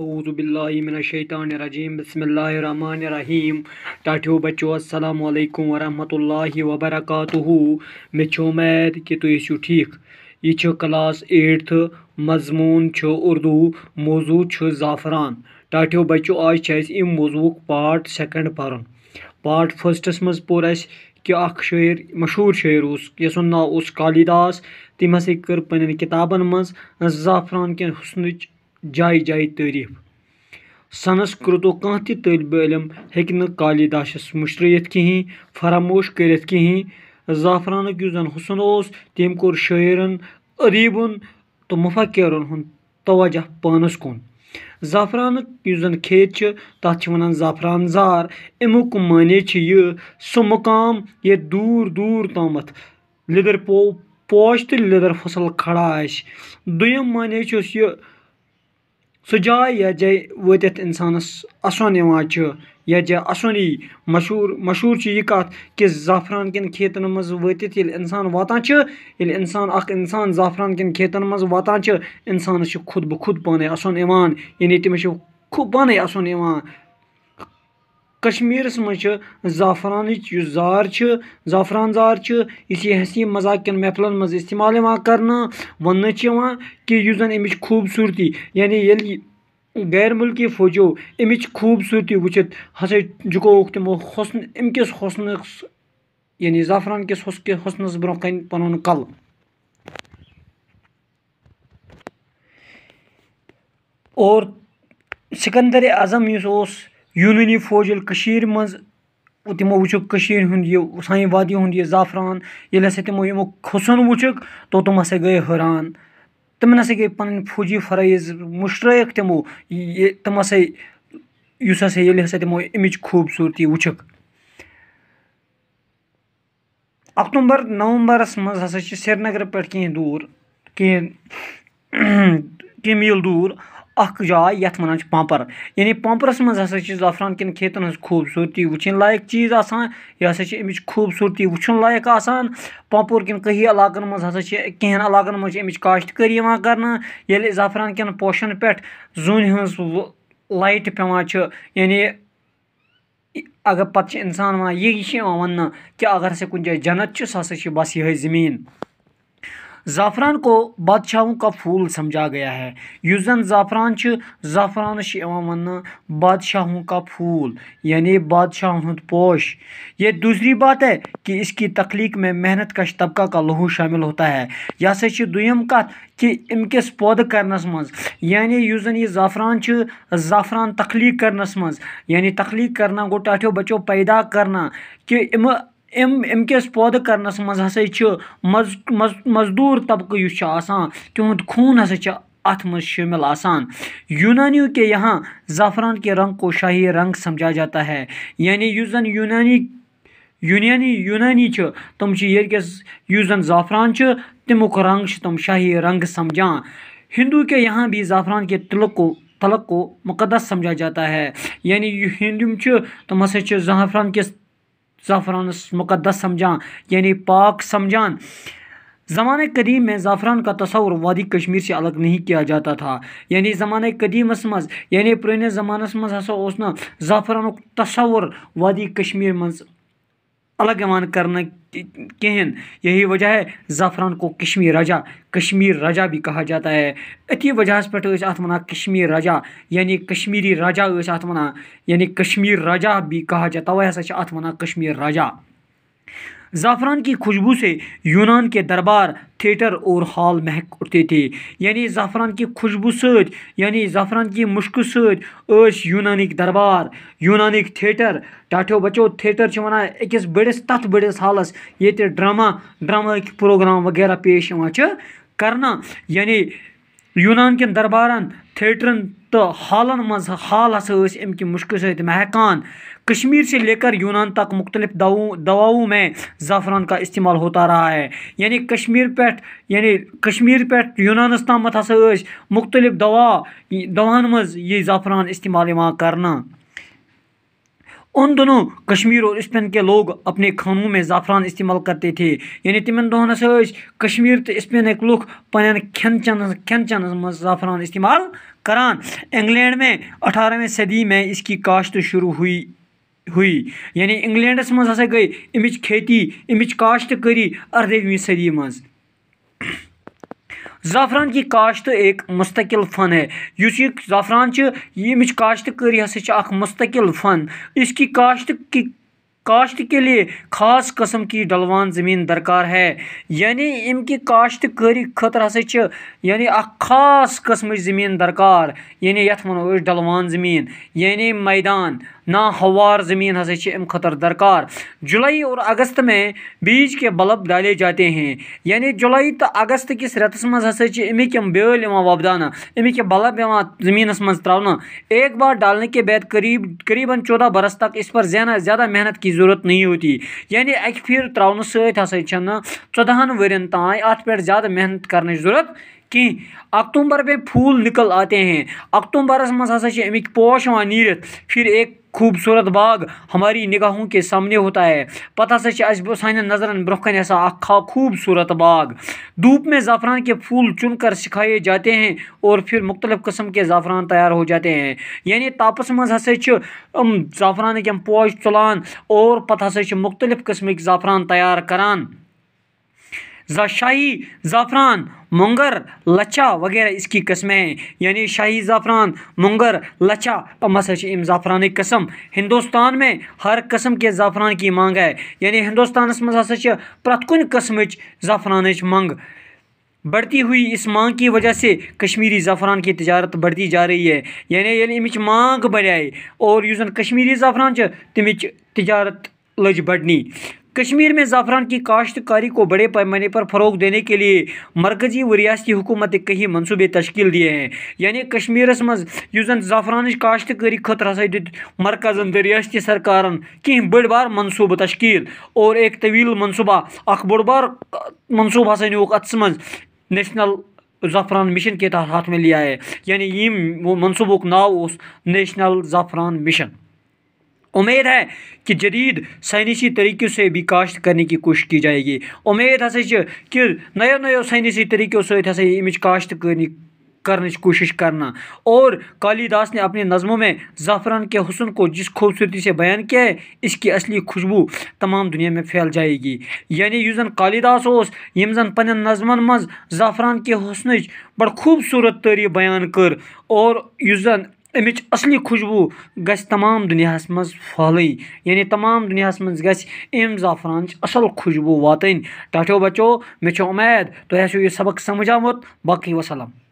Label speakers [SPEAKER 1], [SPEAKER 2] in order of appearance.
[SPEAKER 1] اعوذ باللہ من الشیطان الرجیم بسم اللہ الرحمن الرحیم ٹاٹھو بچو السلام علیکم ورحمت اللہ وبرکاتہ مے چھو امید کہ تو اسیو ٹھیک یہ چھو کلاس ایٹھ مضمون چھو اردو موضوع چھو زافران ٹاٹھو بچو آج چھے اس ایم موضوع پارٹ سیکنڈ پرن پارٹ فرسٹ اسمز پور اس کہ اکھ شعر مشہور شعر اس یہ سننا اس کالی داس تیم ہسے کر پنن کتابن مز زافران کے حسنچ جایہِ جایہِ تعٲریٖف سنسکرتُک کانٛہہ تہِ طٲلبہِ علم ہیٚکہِ نہٕ کالی داشَس مٔشرٲیِتھ کِہیٖنۍ فراموش کٔرِتھ کِہیٖنۍ زعفرانُک یُس زَن حُسن اوس تٔمۍ کوٚر شٲعرَن ادیٖبَن تہٕ مُفکِرَن ہُنٛد توجہ پانَس کُن زعفرانُک یُس زَن کھیٚت چھِ تَتھ چھِ وَنان زعفران زار اَمیُک معنے چھِ یہِ سُہ مُقام ییٚتہِ دوٗر دوٗر تامَتھ لیٚدٕر پو پوش تہٕ لیٚدٕر فصٕل کھڑا آسہِ دوٚیِم معنے چھُس یہِ سُہ جاے یَتھ جایہِ وٲتِتھ اِنسانَس اَسُن یِوان چھُ یَتھ جایہِ اَسُن یی مشہوٗر مشہوٗر چھِ یہِ کَتھ کہِ زعفران کٮ۪ن کھیتَن منٛز وٲتِتھ ییٚلہِ اِنسان واتان کھیتن ییٚلہِ اِنسان اَکھ اِنسان زعفران کٮ۪ن کھیتَن منٛز واتان کین اِنسانَس چھُ و انسان خوب پانَے اَسُن یِوان یعنی تٔمِس چھُ پانَے اَسُن یِوان کشمیرس منچ زعفران زار زعفران زار یہ حیثی مذاقین محفلن من استعمال کر ون کہ یہ زن امی خوبصورتی یعنی یل غیر ملکی فوجو امی خوبصورتی وچت ہسا جکو تمو حسن ام کس حسن یعنی زعفران کس حس کے حسنس برو کن پن کل اور سکندر اعظم اس یوٗنٲنی فوج ییٚلہِ کٔشیٖرِ منٛز تِمو وٕچھُکھ کٔشیٖر ہُنٛد یہِ سانہِ وادی ہُنٛد یہِ زعفران ییٚلہِ ہَسا تِمو یِمو کھوٚژُن وٕچھُکھ توٚتُم ہَسا گٔے حٲران تِمَن ہَسا گٔے پَنٕنۍ فوجی فرٲیض مٔشرٲیِکھ تِمو یہِ تِم ہَسا یُس ہَسا ییٚلہِ ہَسا تِمو اَمِچ خوٗبصوٗرتی وٕچھِکھ اکتوٗبر نومبرَس منٛز ہَسا چھِ سرینگرٕ پٮ۪ٹھ کینٛہہ دوٗر کینٛہہ کینٛہہ میٖل دوٗر اکھ جاے یتھ ونان چھِ پمپر یعنی پمپرس زعفران زفران کھیتن ہن خوبصورتی وچن لائق چیز آتا یہ امچ خوبصورتی وچن لائق آنا پمپور کن قہی علقن مزاج کہن علقن مزے امچ کاشتکاری کرنا یہفران کوشن پن چھِ یعنی اگر پتہ انسان چھِ یہ ون کہِ اگر ہسا جایہِ جنت چھُ سُہ سا بس یہ زعفران کو بادشاہوں کا پھول سمجھا گیا ہے اس زن زعفران زعفرانس ون بادشاہوں کا پھول یعنی بادشاہ پوش یہ دوسری بات ہے کہ اس کی تخلیق میں محنت کش طبقہ کا لہو شامل ہوتا ہے یہ سا دم کھات کہ امکس پودے کرنس مز یعنی اس زعفران زعفران تخلیق کرنس مز یعنی تخلیق کرنا گو ٹاٹو بچو پیدا کرنا کہ ام امک پودے کرنس مزے مزدور طبقہ خون ہسا ات من آسان ونانی کے یہاں زعفران کے رنگ کو شاہی رنگ سمجھا جاتا ہے یعنی اس زن یونانی یونانی یونانی تمکن زعفران تمک رنگ تم شاہی رنگ سمجھا ہندو کے یہاں بھی زعفران کے تلق کو مقدس سمجھا جاتا ہے یعنی یہ ہند ہسائی زعفران کس زعفرانس مقدس سمجھان یعنی پاک سمجھان زمان قدیم میں زعفران کا تصور وادی کشمیر سے الگ نہیں کیا جاتا تھا یعنی زمان قدیمس مز یعنی ہسا زمانہ مزا اسعفرانک تصور وادی کشمیر مز الگ یوان کرنا کہن یہی وجہ ہے زفران کو کشمی رجا کشمی رجا بھی کہا جاتا ہے اتی وجہ اس پر تو اس آتمنا کشمی رجا یعنی کشمیری رجا اس آتمنا یعنی کشمی رجا بھی کہا جاتا ہے ویسا چھ آتمنا کشمی رجا زعفران کی خوشبو سے یونان کے دربار تھیٹر اور حال مہک تھے یعنی زعفران خوشبو یعنی زعفران کی مشقہ ست یونانک دربار یونانک تھیٹر ٹاٹھو بچو تھیٹر تھٹر وکس بڑس تڑس حالس ڈرامہ ڈرامہک پروگرام وغیرہ پیش یا کرنا یعنی یونان دربارن تھیٹرن تو حالن مزہ حال ہسا کی مشکل سمکان کشمیر سے لے کر یونان تک مختلف دواؤں دواؤں میں زعفران کا استعمال ہوتا رہا ہے یعنی کشمیر یعنی کشمیر پھٹ یونانس تام ہساس مختلف دوا زعفران استعمال اتعمال کرنا ان دنوں کشمیر اور اسپین کے لوگ اپنے کھانوں میں زعفران استعمال کرتے تھے یعنی تمہن دہن ہاس کشمیر تو اصفینک لکھ پنکھ کی چھنس زعفران استعمال کران انگلینڈ میں اٹھارہویں صدی میں اس کی کاشت شروع ہوئی ہوئی یعنی انگلینڈس کھیتی ہم کاشت کری وی صدی مز زعفران کی کاشت ایک مستقل فن ہے اس زفران یمچ اخ مستقل فن اس کی کاشت کی کاشت کے لیے خاص قسم کی ڈلوان زمین درکار ہے یعنی کی امکہ خطر خاطر ہسائی یعنی ایک خاص قسم زمین درکار یعنی یھ و ڈلوان زمین یعنی میدان نا ہوار زمین ہسائی اہم خطر درکار جولائی اور اگست میں بیج کے بلب ڈالے جاتے ہیں یعنی جولائی تو اگست کس ریتس مزاج امک ام بی وبدانہ امک یہ بلب عبد زمین مز تر ایک بار ڈالنے کے بعد قریب قریباً چودہ برس تک اس پر زینہ زیادہ محنت کی ضرورت نہیں ہوتی یعنی اکی پھر تراؤن سویت ہسا سیچھا نا چودہان ورن تائیں آت پیٹ زیادہ محنت کرنے ضرورت کہ اکتومبر میں پھول نکل آتے ہیں اکتومبر اس مسئلہ سے امی پوش وانیرت پھر ایک خوبصورت باغ ہماری نگاہوں کے سامنے ہوتا ہے پتہ پہاشان نظرن برہ ہسا اکا خوبصورت باغ دھوپ میں زعفران کے پھول چن کر سکھائے جاتے ہیں اور پھر مختلف قسم کے زعفران تیار ہو جاتے ہیں یعنی تاپس مزہ زعفران کے پوش تلان اور پتہ ہسا مختلف قسمک زعفران تیار کران زا شاہی زعفران منگر لچھا وغیرہ اس کی قسمیں ہیں یعنی شاہی زعفران منگر لچھا ام ہسا امفران قسم ہندوستان میں ہر قسم کے زعفران کی مانگ ہے یعنی ہندوستان ہساچ پریت کن قسم زفرانچ منگ بڑھتی ہوئی اس مانگ کی وجہ سے کشمیری زفران کی تجارت بڑھتی جا رہی ہے یعنی, یعنی امچ مانگ بڑے اور کشمیری زفران تم تجارت لج بڑنی کشمیر میں زعفران کی کاشتکاری کو بڑے پیمانے پر فروغ دینے کے لیے مرکزی و ریاستی حکومت کئی منصوبے تشکیل دیے ہیں یعنی کشمیر مزن زعفران کاشتکاری خاطر ہسا درکزن تو ریاستی سرکارن کھین بار منصوبہ تشکیل اور ایک طویل منصوبہ اخ بڑ بار منصوبہ ہسا نیوک اتس مز نیشنل زفران مشن کے تحت ہاتھ میں لیا ہے یعنی یہ منصوبہ ناؤ اس نیشنل زفران مشن امید ہے کہ جدید سائنسی طریقوں سے بھی کاشت کرنے کی کوشش کی جائے گی امید ہسا کہ نیو نیو ساسی طریقوں ستا امچ کاشت کرنے کی کوشش کرنا اور کالی داس نے اپنی نظموں میں زعفران کے حسن کو جس خوبصورتی سے بیان کیا ہے اس کی اصلی خوشبو تمام دنیا میں پھیل جائے گی یعنی اس زن کالی داس یم زن پن نظمن زعفران کے حسنچ بڑ خوبصورت تعریف بیان کر اور زن امچ اصلی خوشبو گھ تمام دنیا مز پھال یعنی تمام دنیا منگ ام زعفران اصل خوشبو ٹاٹو بچو مے امید تیو یہ سبق سمجھ آمت باقی وسلم